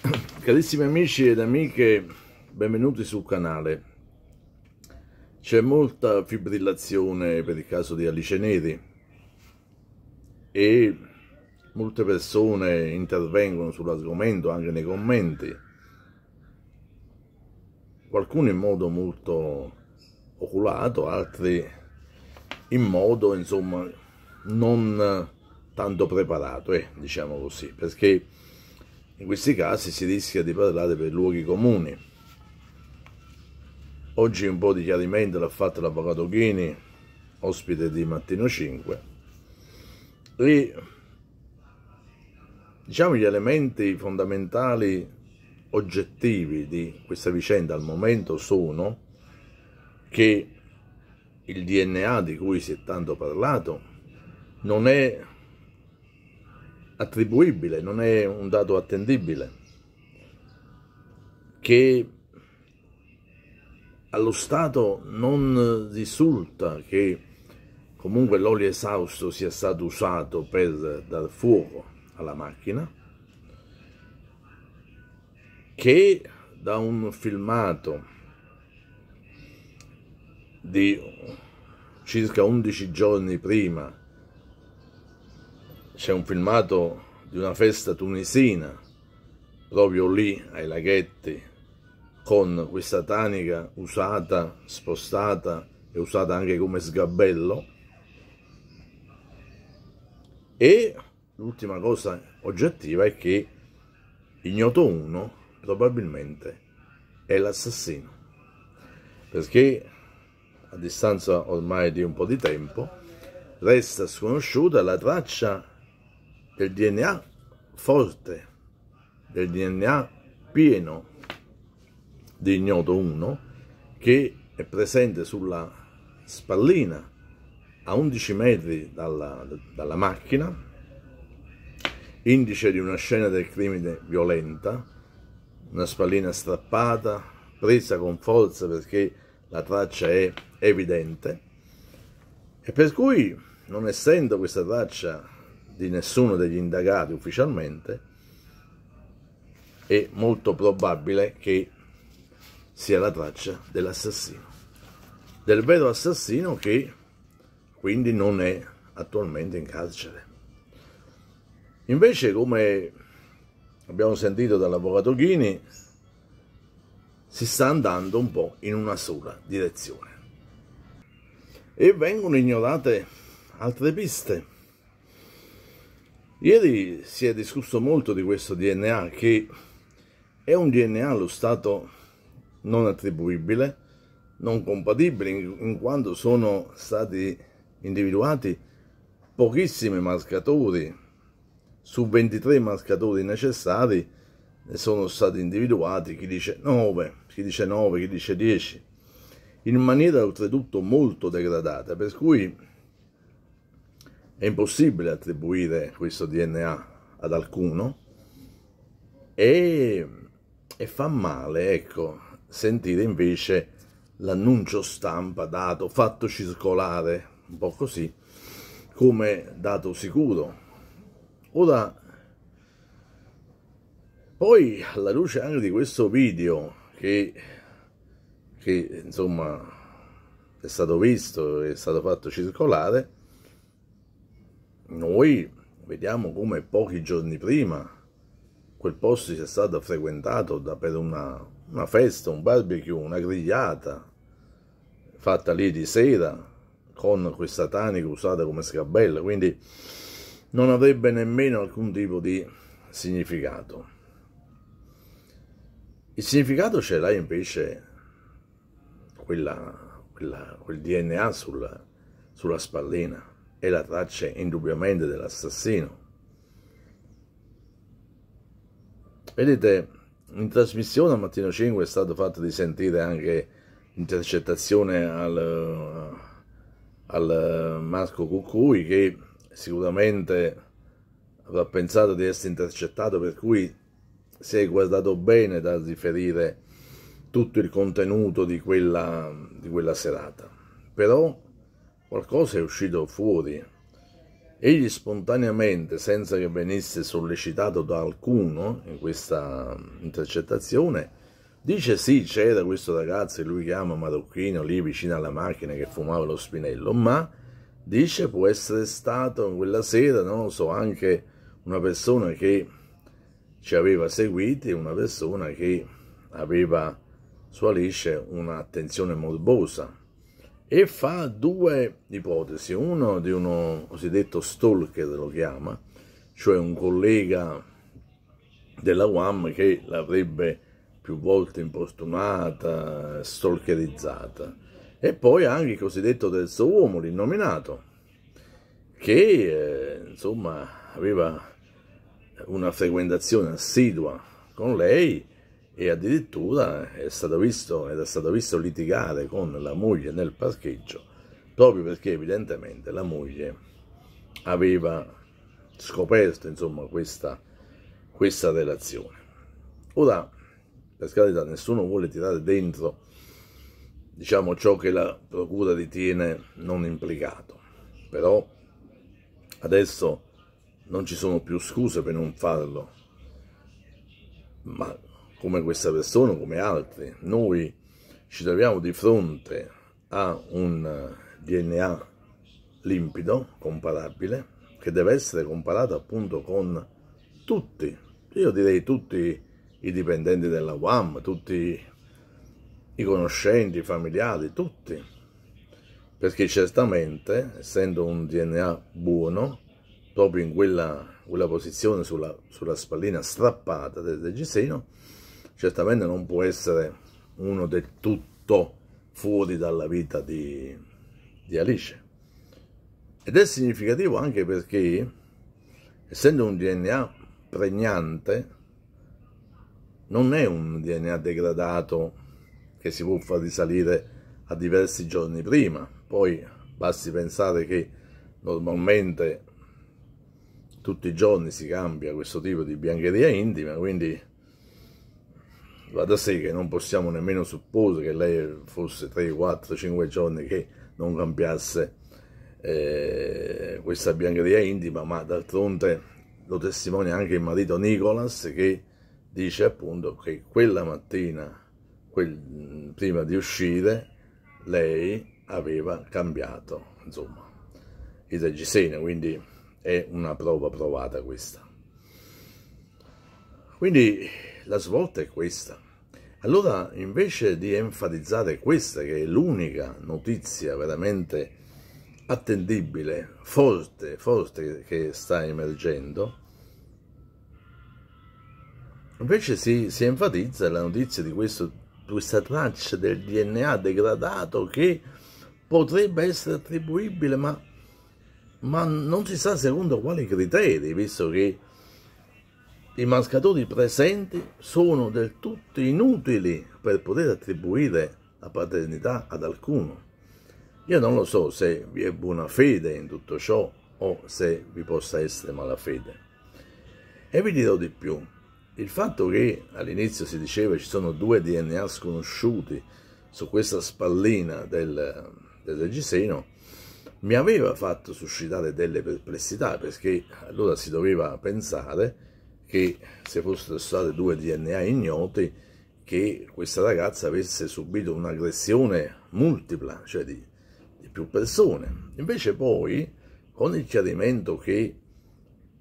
Carissimi amici ed amiche, benvenuti sul canale. C'è molta fibrillazione per il caso di Alice Neri e molte persone intervengono sull'argomento anche nei commenti, qualcuno in modo molto oculato, altri in modo insomma non tanto preparato, eh, diciamo così, perché in questi casi si rischia di parlare per luoghi comuni. Oggi un po' di chiarimento l'ha fatto l'avvocato Ghini, ospite di Mattino 5. E diciamo gli elementi fondamentali oggettivi di questa vicenda al momento sono che il DNA di cui si è tanto parlato non è attribuibile, non è un dato attendibile, che allo Stato non risulta che comunque l'olio esausto sia stato usato per dar fuoco alla macchina, che da un filmato di circa 11 giorni prima c'è un filmato di una festa tunisina proprio lì ai laghetti con questa tanica usata, spostata e usata anche come sgabello e l'ultima cosa oggettiva è che Ignoto uno probabilmente è l'assassino perché a distanza ormai di un po' di tempo resta sconosciuta la traccia del DNA forte, del DNA pieno di ignoto 1 che è presente sulla spallina a 11 metri dalla, dalla macchina, indice di una scena del crimine violenta, una spallina strappata, presa con forza perché la traccia è evidente e per cui non essendo questa traccia di nessuno degli indagati ufficialmente, è molto probabile che sia la traccia dell'assassino, del vero assassino che quindi non è attualmente in carcere. Invece, come abbiamo sentito dall'avvocato Ghini, si sta andando un po' in una sola direzione. E vengono ignorate altre piste Ieri si è discusso molto di questo DNA che è un DNA allo stato non attribuibile, non compatibile, in quanto sono stati individuati pochissimi marcatori, su 23 marcatori necessari ne sono stati individuati chi dice 9, chi dice 9, chi dice 10, in maniera oltretutto molto degradata, per cui è impossibile attribuire questo DNA ad alcuno e, e fa male, ecco, sentire invece l'annuncio stampa dato, fatto circolare, un po' così, come dato sicuro. Ora, poi alla luce anche di questo video che, che insomma è stato visto, è stato fatto circolare, noi vediamo come pochi giorni prima quel posto sia stato frequentato da, per una, una festa, un barbecue, una grigliata fatta lì di sera con questa tanica usata come scabella, quindi non avrebbe nemmeno alcun tipo di significato. Il significato ce l'ha invece quella, quella, quel DNA sulla, sulla spallina e la traccia indubbiamente dell'assassino. Vedete, in trasmissione a Mattino 5 è stato fatto di sentire anche l'intercettazione al, al Marco Cucui che sicuramente avrà pensato di essere intercettato per cui si è guardato bene dal riferire tutto il contenuto di quella, di quella serata. Però Qualcosa è uscito fuori. Egli spontaneamente, senza che venisse sollecitato da alcuno in questa intercettazione, dice sì, c'era questo ragazzo che lui chiama Marocchino lì vicino alla macchina che fumava lo spinello, ma dice può essere stato quella sera, non lo so, anche una persona che ci aveva seguiti, una persona che aveva su Alice un'attenzione morbosa e fa due ipotesi, uno di uno cosiddetto stalker lo chiama, cioè un collega della UAM che l'avrebbe più volte importunata, stalkerizzata, e poi anche il cosiddetto terzo uomo, l'innominato, che eh, insomma aveva una frequentazione assidua con lei e addirittura è stato visto ed stato visto litigare con la moglie nel parcheggio proprio perché evidentemente la moglie aveva scoperto insomma questa, questa relazione ora per carità nessuno vuole tirare dentro diciamo ciò che la procura ritiene non implicato però adesso non ci sono più scuse per non farlo ma come questa persona, come altri, noi ci troviamo di fronte a un eh, DNA limpido, comparabile, che deve essere comparato appunto con tutti, io direi tutti i dipendenti della UAM, tutti i conoscenti, i familiari, tutti, perché certamente, essendo un DNA buono, proprio in quella, quella posizione sulla, sulla spallina strappata del degiseno, certamente non può essere uno del tutto fuori dalla vita di, di Alice. Ed è significativo anche perché, essendo un DNA pregnante, non è un DNA degradato che si può far risalire a diversi giorni prima. Poi basti pensare che normalmente tutti i giorni si cambia questo tipo di biancheria intima, quindi va da sé che non possiamo nemmeno supporre che lei fosse 3, 4, 5 giorni che non cambiasse eh, questa biancheria intima, ma d'altronde lo testimonia anche il marito Nicolas che dice appunto che quella mattina, quel, prima di uscire, lei aveva cambiato, insomma, i reggiseni, quindi è una prova provata questa. Quindi la svolta è questa. Allora, invece di enfatizzare questa, che è l'unica notizia veramente attendibile, forte, forte che sta emergendo, invece si, si enfatizza la notizia di questo, questa traccia del DNA degradato che potrebbe essere attribuibile, ma, ma non si sa secondo quali criteri, visto che i mascatori presenti sono del tutto inutili per poter attribuire la paternità ad alcuno. Io non lo so se vi è buona fede in tutto ciò o se vi possa essere malafede. E vi dirò di più, il fatto che all'inizio si diceva ci sono due DNA sconosciuti su questa spallina del, del Regiseno mi aveva fatto suscitare delle perplessità perché allora si doveva pensare che se fossero state due DNA ignoti che questa ragazza avesse subito un'aggressione multipla, cioè di, di, più persone. Invece poi, con il chiarimento che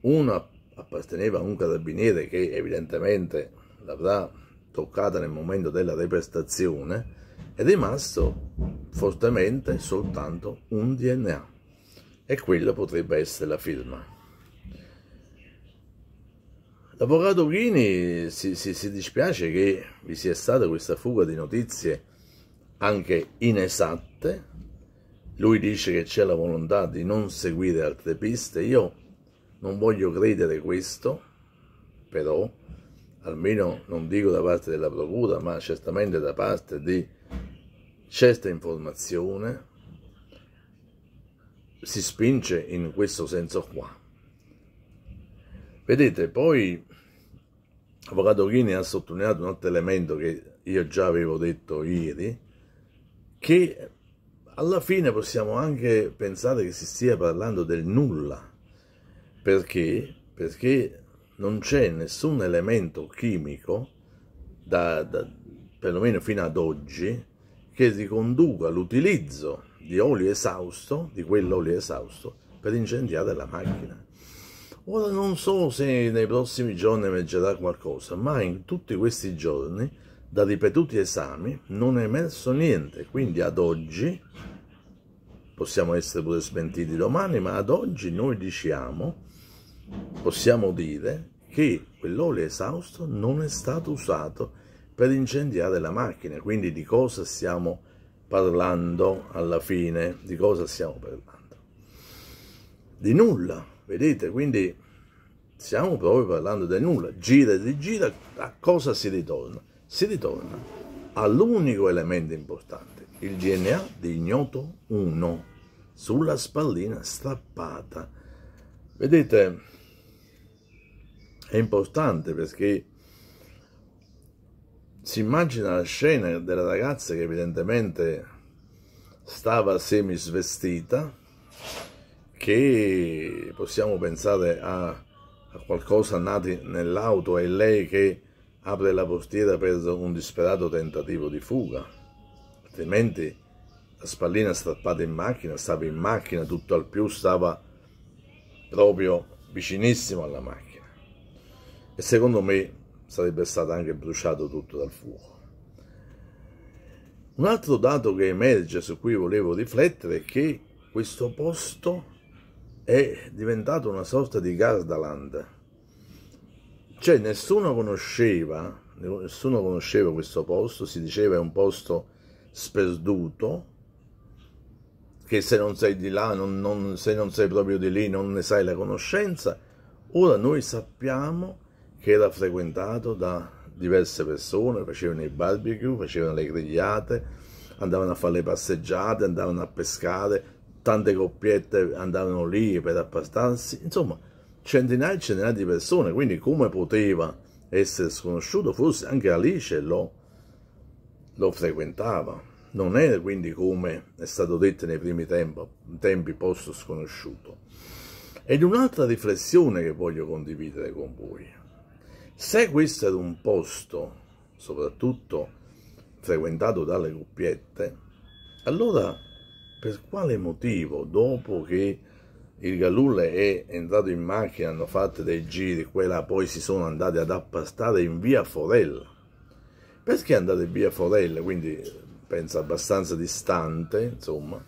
una apparteneva a un carabiniere che evidentemente l'avrà toccata nel momento della represtazione, è rimasto fortemente soltanto un DNA e quella potrebbe essere la firma. L'avvocato Chini si, si, si dispiace che vi sia stata questa fuga di notizie anche inesatte. Lui dice che c'è la volontà di non seguire altre piste. Io non voglio credere questo, però, almeno non dico da parte della Procura, ma certamente da parte di certa informazione, si spinge in questo senso qua. Vedete, poi Avvocato Ghini ha sottolineato un altro elemento che io già avevo detto ieri, che alla fine possiamo anche pensare che si stia parlando del nulla, perché, perché non c'è nessun elemento chimico, da, da, perlomeno fino ad oggi, che riconduca l'utilizzo di olio esausto, di quell'olio esausto, per incendiare la macchina. Ora non so se nei prossimi giorni emergerà qualcosa, ma in tutti questi giorni, da ripetuti esami, non è emerso niente, quindi ad oggi, possiamo essere pure smentiti domani, ma ad oggi noi diciamo, possiamo dire, che quell'olio esausto non è stato usato per incendiare la macchina, quindi di cosa stiamo parlando alla fine, di cosa stiamo parlando? Di nulla, Vedete, quindi stiamo proprio parlando del nulla. Gira e rigira, a cosa si ritorna? Si ritorna all'unico elemento importante, il DNA di ignoto 1, sulla spallina strappata. Vedete, è importante perché si immagina la scena della ragazza che evidentemente stava semi svestita che possiamo pensare a, a qualcosa nato nell'auto e lei che apre la portiera per un disperato tentativo di fuga, altrimenti la spallina strappata in macchina, stava in macchina, tutto al più stava proprio vicinissimo alla macchina e secondo me sarebbe stato anche bruciato tutto dal fuoco. Un altro dato che emerge su cui volevo riflettere è che questo posto è diventato una sorta di Gardaland. Cioè nessuno conosceva, nessuno conosceva questo posto, si diceva è un posto sperduto, che se non sei di là, non, non, se non sei proprio di lì, non ne sai la conoscenza. Ora noi sappiamo che era frequentato da diverse persone, facevano i barbecue, facevano le grigliate, andavano a fare le passeggiate, andavano a pescare, tante coppiette andavano lì per appastarsi, insomma centinaia e centinaia di persone, quindi come poteva essere sconosciuto, forse anche Alice lo, lo frequentava, non era quindi come è stato detto nei primi tempo, tempi posto sconosciuto. Ed un'altra riflessione che voglio condividere con voi. Se questo era un posto, soprattutto frequentato dalle coppiette, allora per quale motivo dopo che il Galulle è entrato in macchina, hanno fatto dei giri qua e là, poi si sono andati ad appastare in via Forella. Perché andate in via Forella, quindi penso abbastanza distante, insomma,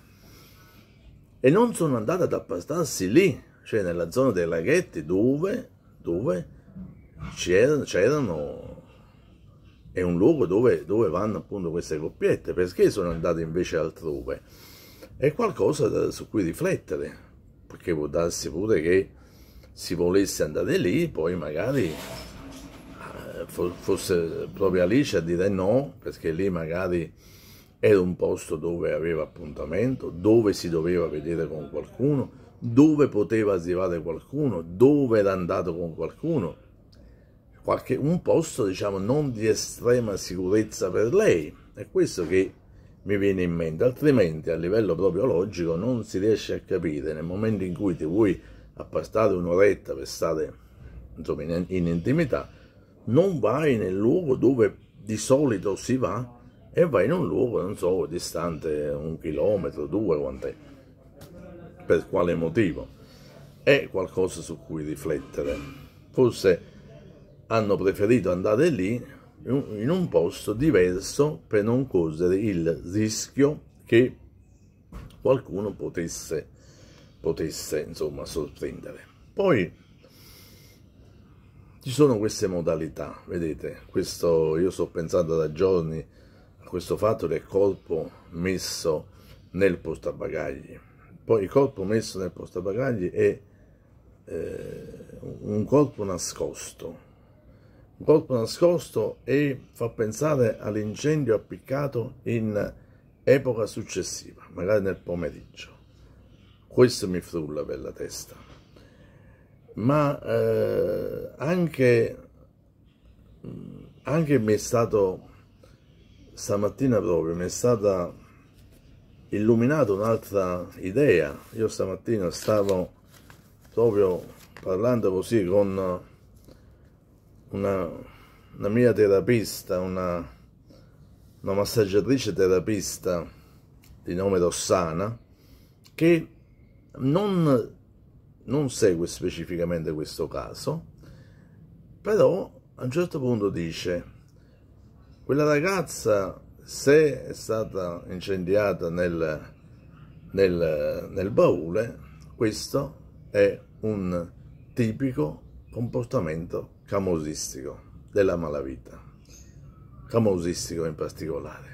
e non sono andati ad appastarsi lì, cioè nella zona dei laghetti dove, dove c'erano è un luogo dove, dove, vanno appunto queste coppiette, perché sono andate invece altrove? è qualcosa da, su cui riflettere, perché può darsi pure che si volesse andare lì, poi magari eh, fosse proprio Alice a dire no, perché lì magari era un posto dove aveva appuntamento, dove si doveva vedere con qualcuno, dove poteva arrivare qualcuno, dove era andato con qualcuno. Qualche, un posto, diciamo, non di estrema sicurezza per lei. È questo che mi viene in mente, altrimenti a livello proprio logico non si riesce a capire nel momento in cui ti vuoi appastare un'oretta per stare insomma, in, in intimità, non vai nel luogo dove di solito si va e vai in un luogo, non so, distante un chilometro, due, quant'è, per quale motivo? È qualcosa su cui riflettere. Forse hanno preferito andare lì in un posto diverso per non correre il rischio che qualcuno potesse, potesse insomma, sorprendere. Poi ci sono queste modalità, vedete, questo, io sto pensando da giorni a questo fatto del corpo messo nel portabagagli. Poi il corpo messo nel portabagagli è eh, un corpo nascosto, un colpo nascosto e fa pensare all'incendio appiccato in epoca successiva, magari nel pomeriggio. Questo mi frulla per la testa. Ma eh, anche, mm, anche mi è stato, stamattina proprio, mi è stata illuminata un'altra idea. Io stamattina stavo proprio parlando così con una, una mia terapista, una, una massaggiatrice terapista di nome Rossana, che non, non segue specificamente questo caso, però a un certo punto dice, quella ragazza se è stata incendiata nel, nel, nel baule, questo è un tipico comportamento camosistico della malavita, camosistico in particolare.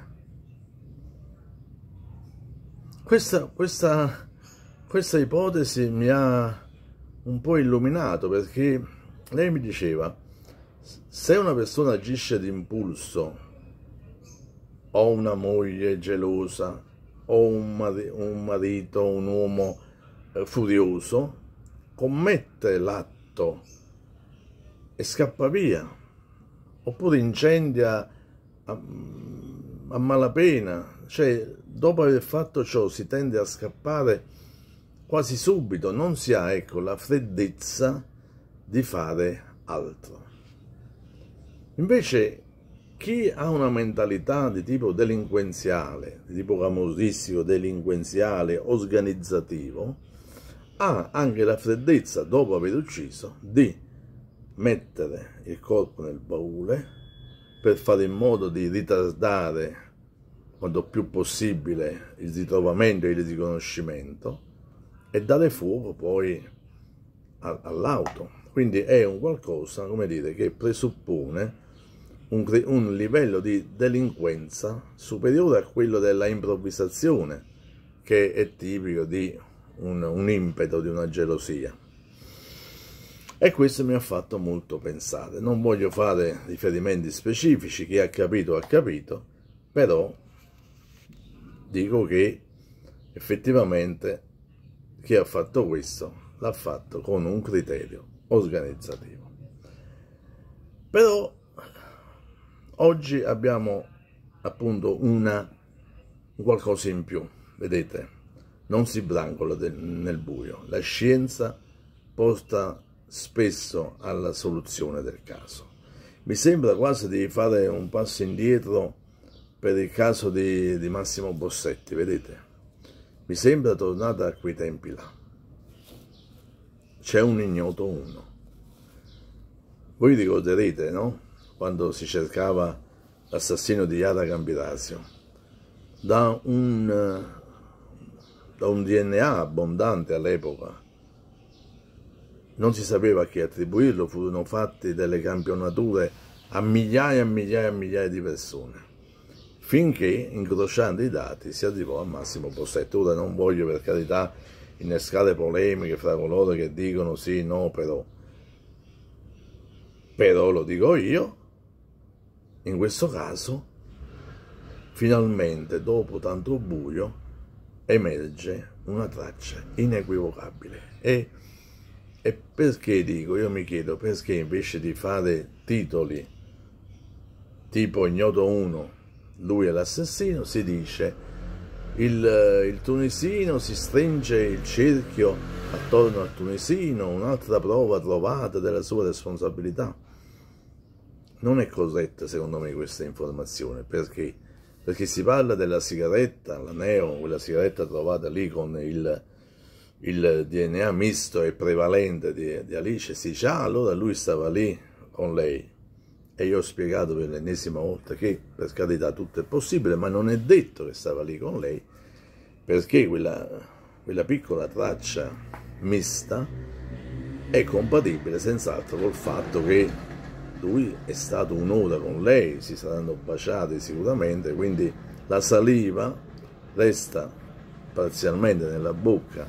Questa, questa, questa ipotesi mi ha un po' illuminato perché lei mi diceva se una persona agisce d'impulso o una moglie gelosa o un, mari un marito, un uomo eh, furioso, commette l'atto e scappa via, oppure incendia a, a malapena, cioè dopo aver fatto ciò si tende a scappare quasi subito, non si ha ecco, la freddezza di fare altro. Invece chi ha una mentalità di tipo delinquenziale, di tipo camorristico, delinquenziale, organizzativo, ha anche la freddezza, dopo aver ucciso, di mettere il corpo nel baule per fare in modo di ritardare quanto più possibile il ritrovamento e il riconoscimento e dare fuoco poi all'auto. Quindi è un qualcosa, come dire, che presuppone un, un livello di delinquenza superiore a quello della improvvisazione, che è tipico di un, un impeto, di una gelosia. E questo mi ha fatto molto pensare. Non voglio fare riferimenti specifici, chi ha capito ha capito, però dico che effettivamente chi ha fatto questo l'ha fatto con un criterio organizzativo. Però oggi abbiamo appunto una qualcosa in più, vedete, non si brancola nel buio, la scienza porta spesso alla soluzione del caso. Mi sembra quasi di fare un passo indietro per il caso di, di Massimo Bossetti, vedete? Mi sembra tornata a quei tempi là. C'è un ignoto uno. Voi ricorderete, no? Quando si cercava l'assassino di Yara Gambirasio. Da un, eh, da un DNA abbondante all'epoca, non si sapeva a chi attribuirlo, furono fatte delle campionature a migliaia e migliaia e migliaia di persone finché incrociando i dati si arrivò al Massimo Bossetti. Ora non voglio per carità innescare polemiche fra coloro che dicono sì, no, però. Però lo dico io, in questo caso, finalmente dopo tanto buio, emerge una traccia inequivocabile. E e perché dico, io mi chiedo, perché invece di fare titoli tipo Ignoto 1, lui è l'assassino, si dice il, eh, il tunisino si stringe il cerchio attorno al tunisino, un'altra prova trovata della sua responsabilità. Non è corretta secondo me questa informazione, perché? Perché si parla della sigaretta, la neo, quella sigaretta trovata lì con il il DNA misto e prevalente di, di Alice, si dice, allora lui stava lì con lei. E io ho spiegato per l'ennesima volta che, per carità, tutto è possibile, ma non è detto che stava lì con lei, perché quella, quella piccola traccia mista è compatibile senz'altro col fatto che lui è stato un'ora con lei, si saranno baciati sicuramente, quindi la saliva resta parzialmente nella bocca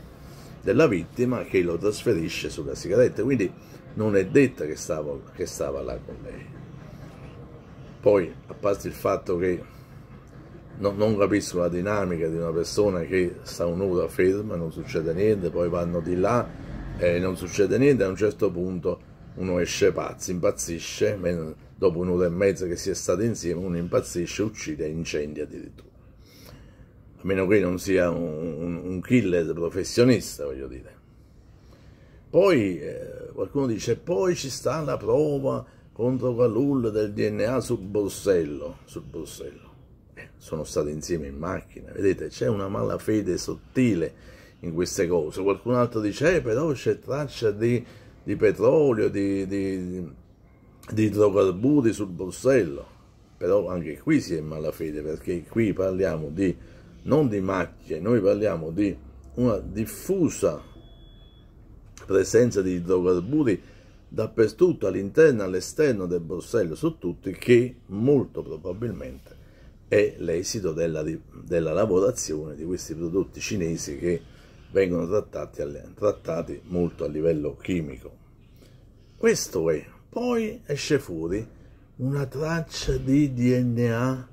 della vittima che lo trasferisce sulla sigaretta, quindi non è detta che stava, che stava là con lei. Poi, a parte il fatto che no, non capisco la dinamica di una persona che sta un'ora ferma, non succede niente, poi vanno di là e non succede niente, a un certo punto uno esce pazzo, impazzisce, dopo un'ora e mezza che si è stati insieme uno impazzisce, uccide e incendia addirittura a meno che non sia un, un killer professionista, voglio dire. Poi eh, qualcuno dice, poi ci sta la prova contro Calul del DNA su Borsello. Sul Borsello. Eh, sono stati insieme in macchina, vedete, c'è una malafede sottile in queste cose. Qualcun altro dice, eh, però c'è traccia di, di petrolio, di, di, di, idrocarburi sul Borsello. Però anche qui si è in malafede, perché qui parliamo di non di macchie, noi parliamo di una diffusa presenza di idrocarburi dappertutto, all'interno e all'esterno del Borsello, su tutti, che molto probabilmente è l'esito della, della, lavorazione di questi prodotti cinesi che vengono trattati, trattati molto a livello chimico. Questo è. Poi esce fuori una traccia di DNA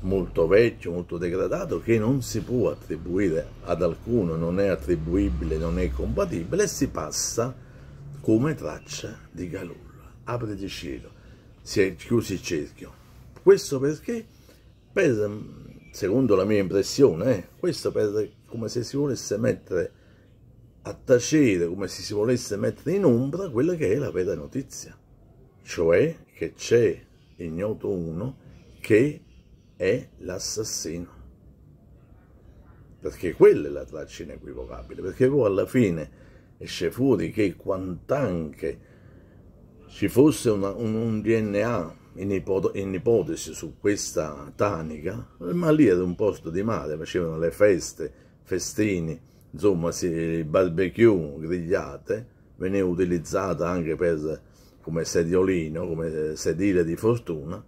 molto vecchio, molto degradato, che non si può attribuire ad alcuno, non è attribuibile, non è compatibile, si passa come traccia di Galulla. Apre di cielo, si è chiuso il cerchio. Questo perché, per, secondo la mia impressione, eh, questo per come se si volesse mettere a tacere, come se si volesse mettere in ombra quella che è la vera notizia, cioè che c'è ignoto uno che è l'assassino. Perché quella è la traccia inequivocabile, perché poi alla fine esce fuori che quant'anche ci fosse una, un, un, DNA in, ipo, in, ipotesi su questa tanica, ma lì era un posto di mare, facevano le feste, festini, insomma, si, barbecue, grigliate, veniva utilizzata anche per, come sediolino, come sedile di fortuna,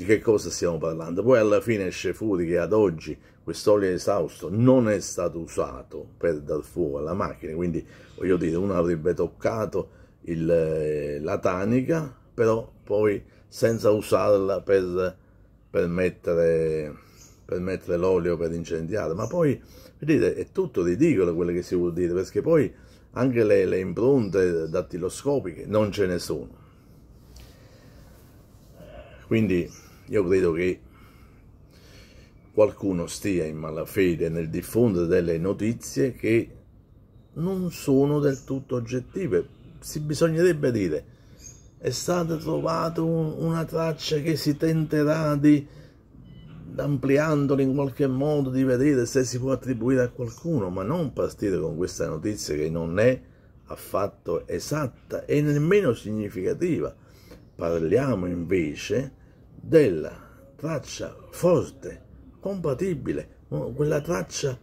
di che cosa stiamo parlando. Poi alla fine esce fuori che ad oggi quest'olio esausto non è stato usato per dar fuoco alla macchina, quindi voglio dire, uno avrebbe toccato il, eh, la tanica, però poi senza usarla per, per mettere, mettere l'olio per incendiare. Ma poi, vedete, è tutto ridicolo quello che si vuol dire, perché poi anche le, le impronte dattiloscopiche non ce ne sono. Quindi io credo che qualcuno stia in malafede nel diffondere delle notizie che non sono del tutto oggettive. Si bisognerebbe dire è stata trovata un, una traccia che si tenterà di ampliandola in qualche modo di vedere se si può attribuire a qualcuno, ma non partire con questa notizia che non è affatto esatta e nemmeno significativa. Parliamo invece della traccia forte, compatibile, quella traccia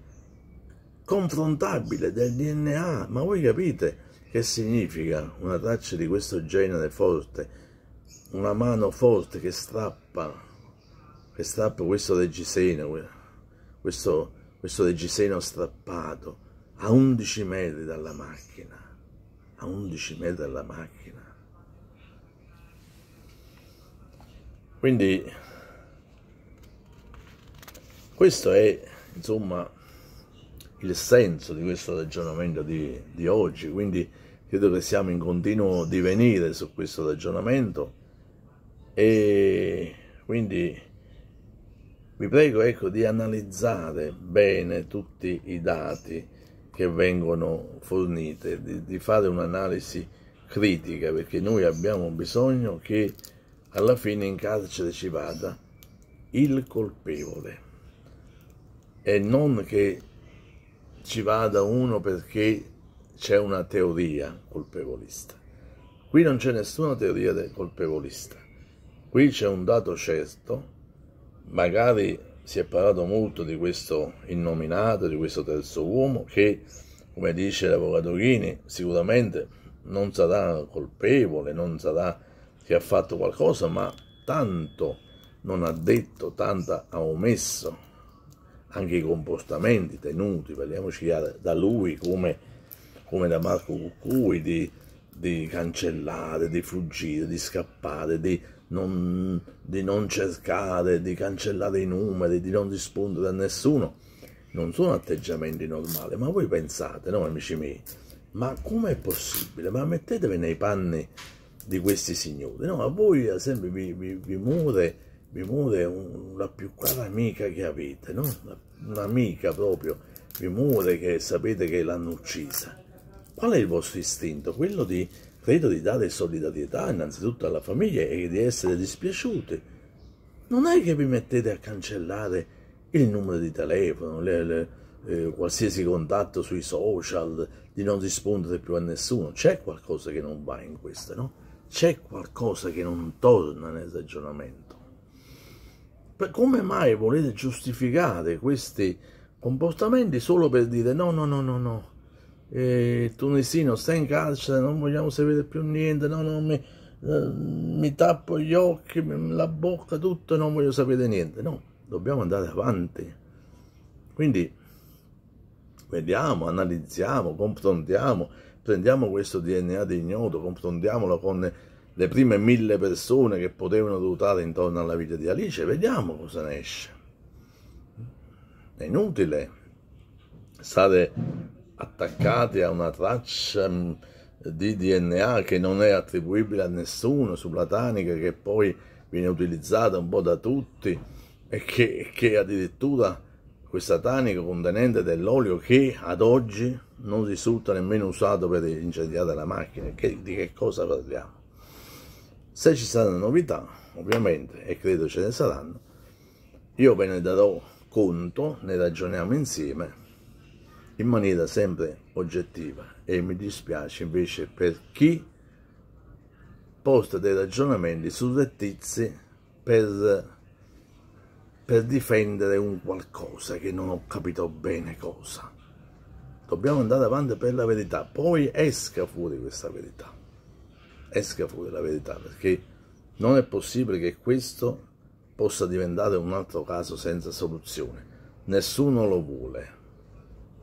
confrontabile del DNA. Ma voi capite che significa una traccia di questo genere forte? Una mano forte che strappa, che strappa questo reggiseno, questo, questo reggiseno strappato a 11 metri dalla macchina, a 11 metri dalla macchina. quindi questo è insomma il senso di questo ragionamento di, di oggi quindi credo che siamo in continuo divenire su questo ragionamento e quindi vi prego ecco, di analizzare bene tutti i dati che vengono forniti, di, di fare un'analisi critica perché noi abbiamo bisogno che alla fine in carcere ci vada il colpevole e non che ci vada uno perché c'è una teoria colpevolista. Qui non c'è nessuna teoria del colpevolista, qui c'è un dato certo, magari si è parlato molto di questo innominato, di questo terzo uomo che, come dice l'avvocato Ghini, sicuramente non sarà colpevole, non sarà che ha fatto qualcosa, ma tanto non ha detto, tanto ha omesso anche i comportamenti tenuti, parliamoci da lui come, come da Marco Cucui, di, di, cancellare, di fuggire, di scappare, di non, di non cercare, di cancellare i numeri, di non rispondere a nessuno. Non sono atteggiamenti normali, ma voi pensate, no amici miei, ma com'è possibile? Ma mettetevi nei panni di questi signori. No, a voi, ad esempio, vi, vi, vi muore, vi muore un, la più cara amica che avete, no? un'amica proprio, vi muore che sapete che l'hanno uccisa. Qual è il vostro istinto? Quello di, credo, di dare solidarietà innanzitutto alla famiglia e di essere dispiaciuti. Non è che vi mettete a cancellare il numero di telefono, le, le, eh, qualsiasi contatto sui social, di non rispondere più a nessuno. C'è qualcosa che non va in questo, no? c'è qualcosa che non torna nel ragionamento. Per come mai volete giustificare questi comportamenti solo per dire no, no, no, no, no, eh, tunisino sta in carcere, non vogliamo sapere più niente, no, no, mi, eh, mi tappo gli occhi, la bocca, tutto, non voglio sapere niente. No, dobbiamo andare avanti. Quindi vediamo, analizziamo, confrontiamo prendiamo questo DNA di ignoto, confrontiamolo con le prime mille persone che potevano ruotare intorno alla vita di Alice, vediamo cosa ne esce. È inutile stare attaccati a una traccia mm, di DNA che non è attribuibile a nessuno, sulla tanica, che poi viene utilizzata un po' da tutti e che, che addirittura questa tanica contenente dell'olio che ad oggi non risulta nemmeno usato per incendiare la macchina, che, di che cosa parliamo? Se ci saranno novità, ovviamente, e credo ce ne saranno, io ve ne darò conto, ne ragioniamo insieme, in maniera sempre oggettiva e mi dispiace invece per chi posta dei ragionamenti surrettizi per, per difendere un qualcosa che non ho capito bene cosa dobbiamo andare avanti per la verità, poi esca fuori questa verità, esca fuori la verità, perché non è possibile che questo possa diventare un altro caso senza soluzione, nessuno lo vuole,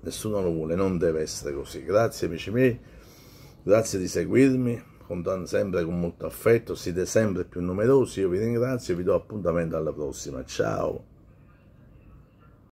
nessuno lo vuole, non deve essere così. Grazie amici miei, grazie di seguirmi, contando sempre con molto affetto, siete sempre più numerosi, io vi ringrazio e vi do appuntamento alla prossima, ciao!